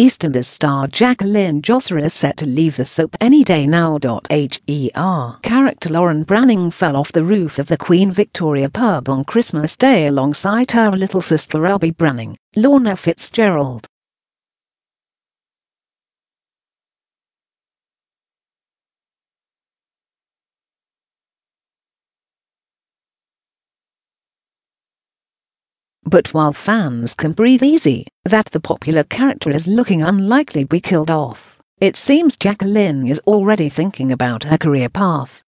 EastEnders star Jacqueline Josser is set to leave the soap any day now. Her character Lauren Branning fell off the roof of the Queen Victoria pub on Christmas Day alongside her little sister Elby Branning, Lorna Fitzgerald. But while fans can breathe easy that the popular character is looking unlikely to be killed off, it seems Jacqueline is already thinking about her career path.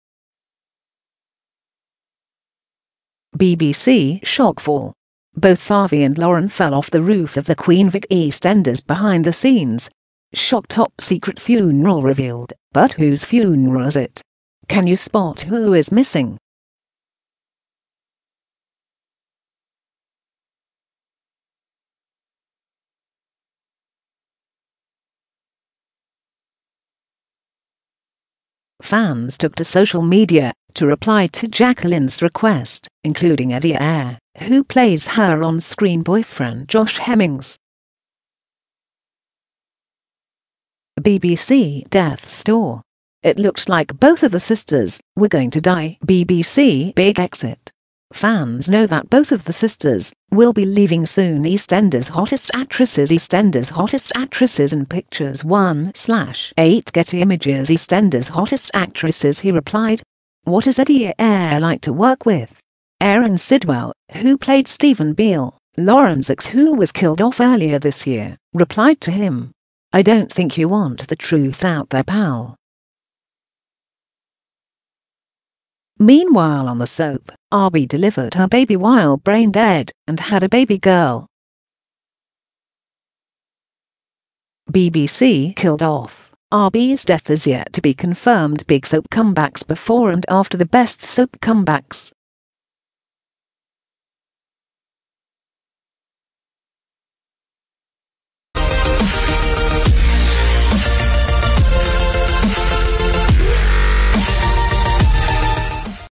BBC Shockfall both Harvey and Lauren fell off the roof of the Queen Vic EastEnders behind the scenes. Shock top secret funeral revealed, but whose funeral is it? Can you spot who is missing? Fans took to social media to reply to Jacqueline's request, including Eddie Air, who plays her on-screen boyfriend Josh Hemmings. BBC Death Store. It looked like both of the sisters were going to die. BBC Big Exit. Fans know that both of the sisters will be leaving soon EastEnders Hottest Actresses EastEnders Hottest Actresses in Pictures 1 slash 8 Getty Images EastEnders Hottest Actresses he replied. What is Eddie Eyre like to work with? Aaron Sidwell, who played Stephen Beale, Lawrence X who was killed off earlier this year, replied to him. I don't think you want the truth out there pal. Meanwhile on the soap, Arby delivered her baby while brain dead and had a baby girl. BBC killed off. Arby's death is yet to be confirmed. Big soap comebacks before and after the best soap comebacks.